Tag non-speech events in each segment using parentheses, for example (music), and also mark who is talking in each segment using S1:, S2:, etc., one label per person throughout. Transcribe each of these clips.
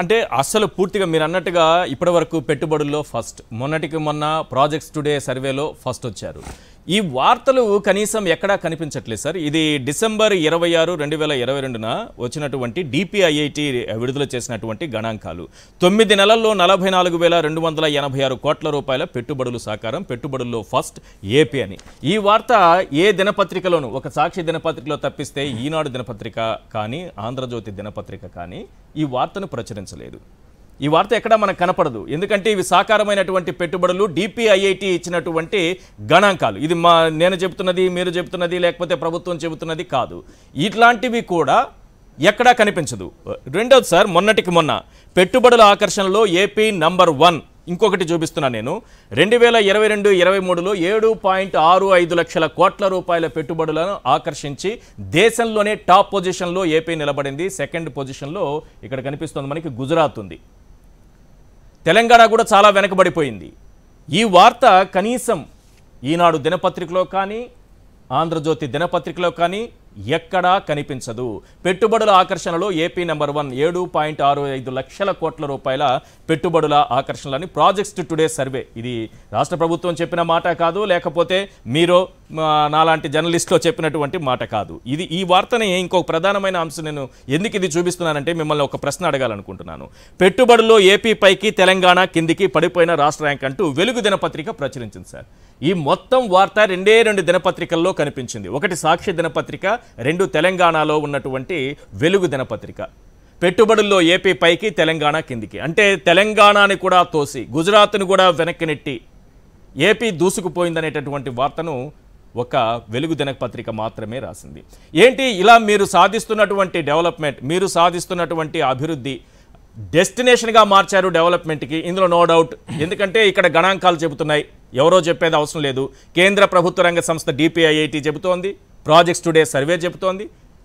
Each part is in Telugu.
S1: అంటే అస్సలు పూర్తిగా మీరు అన్నట్టుగా ఇప్పటి వరకు పెట్టుబడుల్లో ఫస్ట్ మొన్నటికి మొన్న ప్రాజెక్ట్స్ టుడే సర్వేలో ఫస్ట్ వచ్చారు ఈ వార్తలు కనీసం ఎక్కడా కనిపించట్లేదు సార్ ఇది డిసెంబర్ ఇరవై ఆరు రెండు వేల ఇరవై రెండున వచ్చినటువంటి డిపిఐఐటి విడుదల చేసినటువంటి గణాంకాలు తొమ్మిది నెలల్లో నలభై నాలుగు వేల రెండు వందల ఎనభై ఆరు కోట్ల రూపాయల పెట్టుబడులు సాకారం పెట్టుబడుల్లో ఫస్ట్ ఏపీ అని ఈ వార్త ఏ దినపత్రికలోనూ ఒక సాక్షి దినపత్రికలో తప్పిస్తే ఈనాడు దినపత్రిక కానీ ఆంధ్రజ్యోతి దినపత్రిక కానీ ఈ వార్తను ప్రచురించలేదు ఈ వార్త ఎక్కడా మనకు కనపడదు ఎందుకంటే ఇవి సాకారమైనటువంటి పెట్టుబడులు డిపిఐఐటి ఇచ్చినటువంటి గణాంకాలు ఇది మా నేను చెబుతున్నది మీరు చెబుతున్నది లేకపోతే ప్రభుత్వం చెబుతున్నది కాదు ఇట్లాంటివి కూడా ఎక్కడా కనిపించదు రెండోది సార్ మొన్నటికి మొన్న పెట్టుబడుల ఆకర్షణలో ఏపీ నంబర్ వన్ ఇంకొకటి చూపిస్తున్నా నేను రెండు వేల ఇరవై రెండు ఇరవై మూడులో ఏడు పాయింట్ ఆరు ఐదు లక్షల కోట్ల రూపాయల పెట్టుబడులను ఆకర్షించి దేశంలోనే టాప్ పొజిషన్లో ఏపీ నిలబడింది సెకండ్ పొజిషన్లో ఇక్కడ కనిపిస్తుంది మనకి గుజరాత్ ఉంది తెలంగాణ కూడా చాలా వెనకబడిపోయింది ఈ వార్త కనీసం ఈనాడు దినపత్రికలో కానీ ఆంధ్రజ్యోతి దినపత్రికలో కానీ ఎక్కడా కనిపించదు పెట్టుబడుల ఆకర్షణలో ఏపీ నెంబర్ వన్ ఏడు పాయింట్ ఆరు ఐదు లక్షల కోట్ల రూపాయల పెట్టుబడుల ఆకర్షణలని ప్రాజెక్ట్స్ టుడే సర్వే ఇది రాష్ట్ర ప్రభుత్వం చెప్పిన మాట కాదు లేకపోతే మీరు నాలాంటి జర్నలిస్ట్లో చెప్పినటువంటి మాట కాదు ఇది ఈ వార్తని ఇంకొక ప్రధానమైన అంశం నేను ఎందుకు ఇది చూపిస్తున్నానంటే మిమ్మల్ని ఒక ప్రశ్న అడగాలనుకుంటున్నాను పెట్టుబడుల్లో ఏపీ పైకి తెలంగాణ కిందికి పడిపోయిన రాష్ట్ర ర్యాంక్ అంటూ వెలుగు దినపత్రిక ప్రచురించింది సార్ ఈ మొత్తం వార్త రెండే రెండు దినపత్రికల్లో కనిపించింది ఒకటి సాక్షి దినపత్రిక రెండు తెలంగాణలో ఉన్నటువంటి వెలుగు దినపత్రిక పెట్టుబడుల్లో ఏపీ పైకి తెలంగాణ కిందికి అంటే తెలంగాణని కూడా తోసి గుజరాత్ను కూడా వెనక్కి నెట్టి ఏపీ దూసుకుపోయిందనేటటువంటి వార్తను ఒక వెలుగు దినపత్రిక మాత్రమే రాసింది ఏంటి ఇలా మీరు సాధిస్తున్నటువంటి డెవలప్మెంట్ మీరు సాధిస్తున్నటువంటి అభివృద్ధి డెస్టినేషన్గా మార్చారు డెవలప్మెంట్కి ఇందులో నో డౌట్ ఎందుకంటే ఇక్కడ గణాంకాలు చెబుతున్నాయి ఎవరో చెప్పేది అవసరం లేదు కేంద్ర ప్రభుత్వ రంగ సంస్థ డిపిఐఐటి చెబుతోంది ప్రాజెక్ట్స్ టుడే సర్వే చెబుతోంది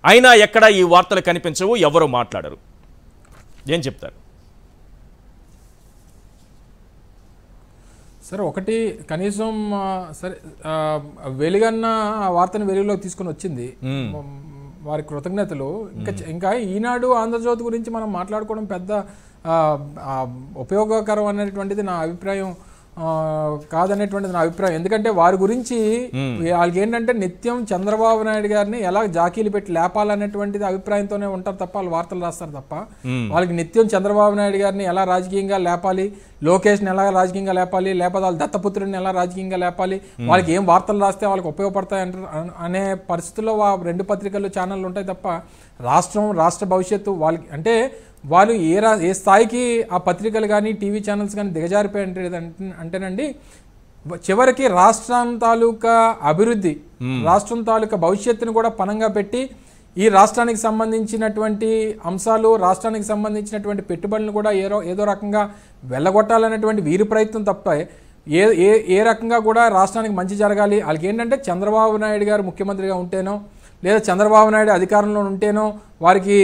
S1: అయినా ఎక్కడ ఈ వార్తలు కనిపించవు ఎవరు మాట్లాడరు ఏం చెప్తారు
S2: సార్ ఒకటి కనీసం సరే వెలుగన్న వార్తను వెలుగులోకి తీసుకుని వచ్చింది వారి కృతజ్ఞతలు ఇంకా ఇంకా ఈనాడు ఆంధ్రజ్యోతి గురించి మనం మాట్లాడుకోవడం పెద్ద ఉపయోగకరం అనేటువంటిది నా అభిప్రాయం కాదనేటువంటిది నా అభిప్రాయం ఎందుకంటే వారి గురించి వాళ్ళకి ఏంటంటే నిత్యం చంద్రబాబు నాయుడు గారిని ఎలా జాకీలు పెట్టి లేపాలనేటువంటిది అభిప్రాయంతోనే ఉంటారు తప్ప వాళ్ళు వార్తలు రాస్తారు తప్ప వాళ్ళకి నిత్యం చంద్రబాబు నాయుడు గారిని ఎలా రాజకీయంగా లేపాలి లోకేష్ని ఎలా రాజకీయంగా లేపాలి లేకపోతే వాళ్ళ దత్తపుత్రుడిని ఎలా రాజకీయంగా లేపాలి వాళ్ళకి ఏం వార్తలు రాస్తే వాళ్ళకి ఉపయోగపడతాయి అనే పరిస్థితుల్లో రెండు పత్రికలు ఛానళ్ళు ఉంటాయి తప్ప రాష్ట్రం రాష్ట్ర భవిష్యత్తు వాళ్ళకి అంటే వాళ్ళు ఏ రా ఏ స్థాయికి ఆ పత్రికలు కానీ టీవీ ఛానల్స్ కానీ దిగజారిపోయి అంటేనండి చివరికి రాష్ట్రం తాలూకా అభివృద్ధి రాష్ట్రం తాలూకా భవిష్యత్తును కూడా పనంగా పెట్టి ఈ రాష్ట్రానికి సంబంధించినటువంటి అంశాలు రాష్ట్రానికి సంబంధించినటువంటి పెట్టుబడులను కూడా ఏదో ఏదో రకంగా వెళ్ళగొట్టాలనేటువంటి వీరి ప్రయత్నం తప్ప ఏ ఏ ఏ రకంగా కూడా రాష్ట్రానికి మంచి జరగాలి వాళ్ళకి ఏంటంటే చంద్రబాబు నాయుడు గారు ముఖ్యమంత్రిగా ఉంటేనో లేదా చంద్రబాబు నాయుడు అధికారంలో ఉంటేనో వారికి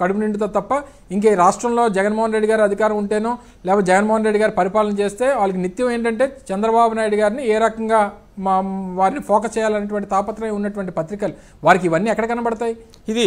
S2: కడుపు నిండుతో తప్ప ఇంకే రాష్ట్రంలో జగన్మోహన్ రెడ్డి గారు అధికారం ఉంటేనో లేకపోతే జగన్మోహన్ రెడ్డి గారు పరిపాలన చేస్తే వాళ్ళకి నిత్యం ఏంటంటే చంద్రబాబు నాయుడు గారిని ఏ రకంగా మా వారిని ఫోకస్ చేయాలనేటువంటి తాపత్రయం ఉన్నటువంటి పత్రికలు వారికి ఇవన్నీ ఎక్కడ కనబడతాయి ఇది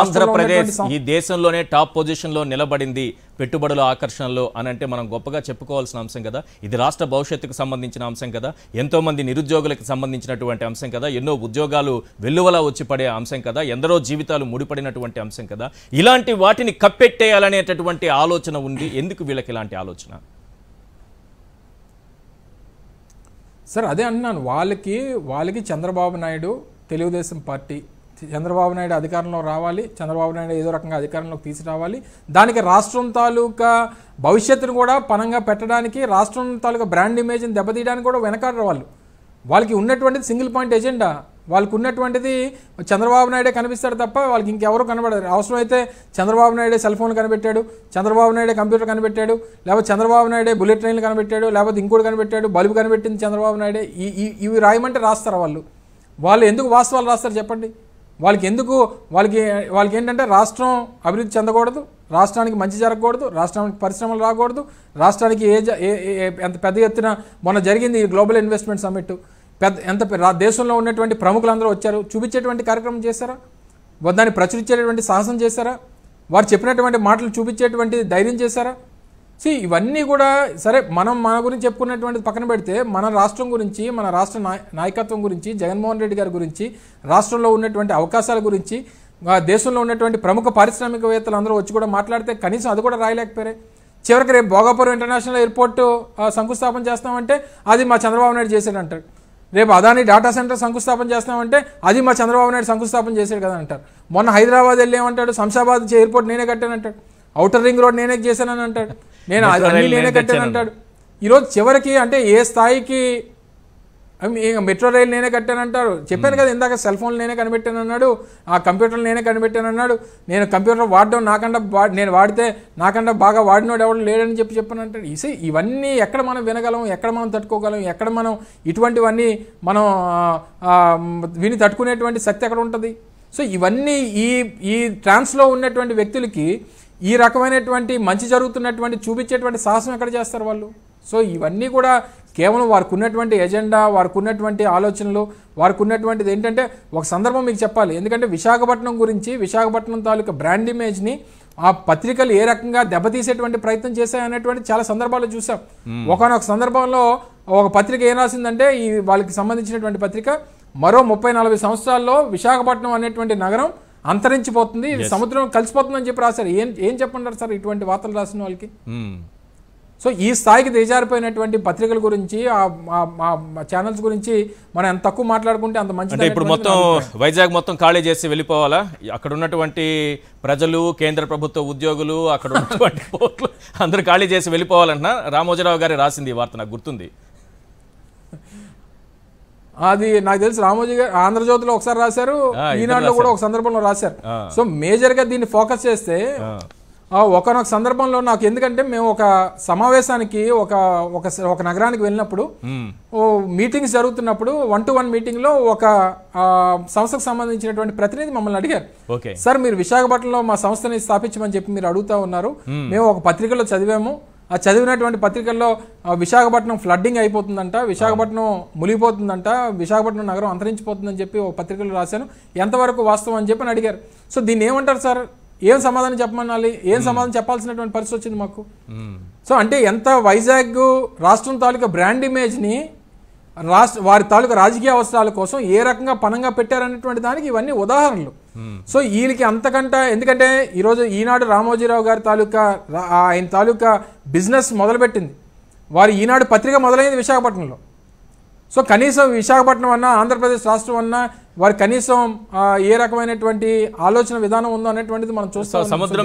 S2: ఆంధ్రప్రదేశ్ ఈ
S1: దేశంలోనే టాప్ పొజిషన్ లో నిలబడింది పెట్టుబడుల ఆకర్షణలో అని అంటే మనం గొప్పగా చెప్పుకోవాల్సిన అంశం కదా ఇది రాష్ట్ర భవిష్యత్తుకు సంబంధించిన అంశం కదా ఎంతో మంది నిరుద్యోగులకు సంబంధించినటువంటి అంశం కదా ఎన్నో ఉద్యోగాలు జీవితాలు వెల్లువలా వచ్చి పడే అంశం కదా ఎందరో జీవితాలు ముడిపడినటువంటి అంశం కదా ఇలాంటి వాటిని కప్పెట్టేయాలనేటటువంటి ఆలోచన ఉంది ఎందుకు వీళ్ళకి ఇలాంటి ఆలోచన
S2: సార్ అదే అన్నాను వాళ్ళకి వాళ్ళకి చంద్రబాబు నాయుడు తెలుగుదేశం పార్టీ చంద్రబాబు నాయుడు అధికారంలో రావాలి చంద్రబాబు నాయుడు ఏదో రకంగా అధికారంలోకి తీసుకురావాలి దానికి రాష్ట్రం తాలూకా భవిష్యత్తును కూడా పనంగా పెట్టడానికి రాష్ట్రం తాలూకా బ్రాండ్ ఇమేజ్ని దెబ్బతీయడానికి కూడా వెనకాడరు వాళ్ళు వాళ్ళకి ఉన్నటువంటిది సింగిల్ పాయింట్ ఎజెండా వాళ్ళకు ఉన్నటువంటిది చంద్రబాబు నాయుడే కనిపిస్తాడు తప్ప వాళ్ళకి ఇంకెవరు కనబడరు అవసరమైతే చంద్రబాబు నాయుడే సెల్ ఫోన్ కనిపెట్టాడు చంద్రబాబు నాయుడే కంప్యూటర్ కనిపెట్టాడు లేకపోతే చంద్రబాబు నాయుడే బుల్లెట్ ట్రైన్లు కనిపెట్టాడు లేకపోతే ఇంకోటి కనిపెట్టాడు బల్బు కనిపెట్టింది చంద్రబాబు నాయుడే ఈ ఇవి రాయమంటే రాస్తారు వాళ్ళు వాళ్ళు ఎందుకు వాస్తవాలు రాస్తారు చెప్పండి వాళ్ళకి ఎందుకు వాళ్ళకి వాళ్ళకి ఏంటంటే రాష్ట్రం అభివృద్ధి చెందకూడదు రాష్ట్రానికి మంచి జరగకూడదు రాష్ట్రానికి పరిశ్రమలు రాకూడదు రాష్ట్రానికి ఏ ఎంత పెద్ద ఎత్తున మొన్న జరిగింది గ్లోబల్ ఇన్వెస్ట్మెంట్ సమ్మిట్ పెద్ద ఎంత దేశంలో ఉన్నటువంటి ప్రముఖులందరూ వచ్చారు చూపించేటువంటి కార్యక్రమం చేశారా దాన్ని ప్రచురించేటువంటి సాహసం చేశారా వారు చెప్పినటువంటి మాటలు చూపించేటువంటి ధైర్యం చేశారా సో ఇవన్నీ కూడా సరే మనం మన గురించి చెప్పుకున్నటువంటి పక్కన పెడితే మన రాష్ట్రం గురించి మన రాష్ట్ర నాయకత్వం గురించి జగన్మోహన్ రెడ్డి గారి గురించి రాష్ట్రంలో ఉన్నటువంటి అవకాశాల గురించి దేశంలో ఉన్నటువంటి ప్రముఖ పారిశ్రామికవేత్తలు అందరూ వచ్చి కూడా మాట్లాడితే కనీసం అది కూడా రాయలేకపోయారు చివరికి రేపు భోగాపురం ఇంటర్నేషనల్ ఎయిర్పోర్టు శంకుస్థాపన చేస్తామంటే అది మా చంద్రబాబు నాయుడు అంటారు రేపు అదాని డేటా సెంటర్ శంకుస్థాపన చేస్తామంటే అది మా చంద్రబాబు నాయుడు శంకుస్థాపన చేశాడు కదా అంటారు మొన్న హైదరాబాద్ వెళ్ళేమంటాడు శంషాబాద్ ఎయిర్పోర్ట్ నేనే కట్టానంటాడు అవుటర్ రింగ్ రోడ్ నేనే చేశానని అంటాడు నేను అన్ని నేనే కట్టానంటాడు ఈరోజు చివరికి అంటే ఏ స్థాయికి ఇక మెట్రో రైలు నేనే కట్టానంటారు చెప్పాను కదా ఇందాక సెల్ ఫోన్లు నేనే కనిపెట్టాను అన్నాడు ఆ కంప్యూటర్లు నేనే కనిపెట్టాను అన్నాడు నేను కంప్యూటర్ వాడడం నాకంటే నేను వాడితే నాకంటే బాగా వాడినోడు ఎవడు లేడని చెప్పి చెప్పాను అంటాడు ఇవన్నీ ఎక్కడ మనం వినగలం ఎక్కడ మనం తట్టుకోగలం ఎక్కడ మనం ఇటువంటివన్నీ మనం విని తట్టుకునేటువంటి శక్తి ఎక్కడ ఉంటుంది సో ఇవన్నీ ఈ ఈ ట్రాన్స్లో ఉన్నటువంటి వ్యక్తులకి ఈ రకమైనటువంటి మంచి జరుగుతున్నటువంటి చూపించేటువంటి సాహసం ఎక్కడ చేస్తారు వాళ్ళు సో ఇవన్నీ కూడా కేవలం వారికి ఉన్నటువంటి ఎజెండా వారికి ఉన్నటువంటి ఆలోచనలు వారికి ఉన్నటువంటిది ఏంటంటే ఒక సందర్భం మీకు చెప్పాలి ఎందుకంటే విశాఖపట్నం గురించి విశాఖపట్నం తాలూకా బ్రాండ్ ఇమేజ్ని ఆ పత్రికలు ఏ రకంగా దెబ్బతీసేటువంటి ప్రయత్నం చేశాయి అనేటువంటి చాలా సందర్భాలు చూసాం ఒకనొక సందర్భంలో ఒక పత్రిక ఏం రాసిందంటే ఈ వాళ్ళకి సంబంధించినటువంటి పత్రిక మరో ముప్పై నలభై సంవత్సరాల్లో విశాఖపట్నం అనేటువంటి నగరం అంతరించిపోతుంది సముద్రం కలిసిపోతుందని చెప్పి రాశారు ఏం ఏం చెప్పండి సార్ ఇటువంటి వార్తలు రాసిన వాళ్ళకి సో ఈ స్థాయికి దిగజారిపోయినటువంటి పత్రికల గురించి ఛానల్స్ గురించి మనం ఎంత తక్కువ మాట్లాడుకుంటే అంత మంచి ఇప్పుడు మొత్తం
S1: వైజాగ్ మొత్తం ఖాళీ చేసి వెళ్ళిపోవాలా అక్కడ ఉన్నటువంటి ప్రజలు కేంద్ర ప్రభుత్వ ఉద్యోగులు అక్కడ ఉన్నటువంటి (laughs) పోర్టులు అందరూ ఖాళీ చేసి వెళ్ళిపోవాలంటున్నా రామోజీరావు గారి రాసింది ఈ వార్త నాకు గుర్తుంది
S2: అది నాకు తెలిసి రామోజీ గారు ఆంధ్రజ్యోతిలో ఒకసారి రాశారు ఈనాడులో కూడా ఒక సందర్భంలో రాశారు సో మేజర్గా దీన్ని ఫోకస్ చేస్తే ఒకనొక సందర్భంలో నాకు ఎందుకంటే మేము ఒక సమావేశానికి ఒక ఒక నగరానికి వెళ్ళినప్పుడు మీటింగ్స్ జరుగుతున్నప్పుడు వన్ టు వన్ మీటింగ్లో ఒక సంస్థకు సంబంధించినటువంటి ప్రతినిధి మమ్మల్ని అడిగారు సార్ మీరు విశాఖపట్నంలో మా సంస్థని స్థాపించమని చెప్పి మీరు అడుగుతా ఉన్నారు మేము ఒక పత్రికలో చదివాము ఆ చదివినటువంటి పత్రికల్లో విశాఖపట్నం ఫ్లడ్డింగ్ అయిపోతుందంట విశాఖపట్నం మునిగిపోతుందంట విశాఖపట్నం నగరం అంతరించిపోతుందని చెప్పి ఒక పత్రికలు రాశాను ఎంతవరకు వాస్తవం అని చెప్పి అడిగారు సో దీన్ని ఏమంటారు సార్ ఏం సమాధానం చెప్పమనాలి ఏం సమాధానం చెప్పాల్సినటువంటి పరిస్థితి వచ్చింది మాకు సో అంటే ఎంత వైజాగ్ రాష్ట్రం తాలూకా బ్రాండ్ ఇమేజ్ని రాష్ట్ర వారి తాలూకా రాజకీయ అవసరాల కోసం ఏ రకంగా పనంగా పెట్టారనేటువంటి దానికి ఇవన్నీ ఉదాహరణలు సో వీళ్ళకి అంతకంట ఎందుకంటే ఈరోజు ఈనాడు రామోజీరావు గారి తాలూకా ఆయన తాలూకా బిజినెస్ మొదలుపెట్టింది వారు ఈనాడు పత్రిక మొదలైంది విశాఖపట్నంలో సో కనీసం విశాఖపట్నం అన్న ఆంధ్రప్రదేశ్ రాష్ట్రం అన్న వారి కనీసం ఏ రకమైనటువంటి ఆలోచన విధానం ఉందో అనేటువంటిది మనం చూస్తాం సముద్రం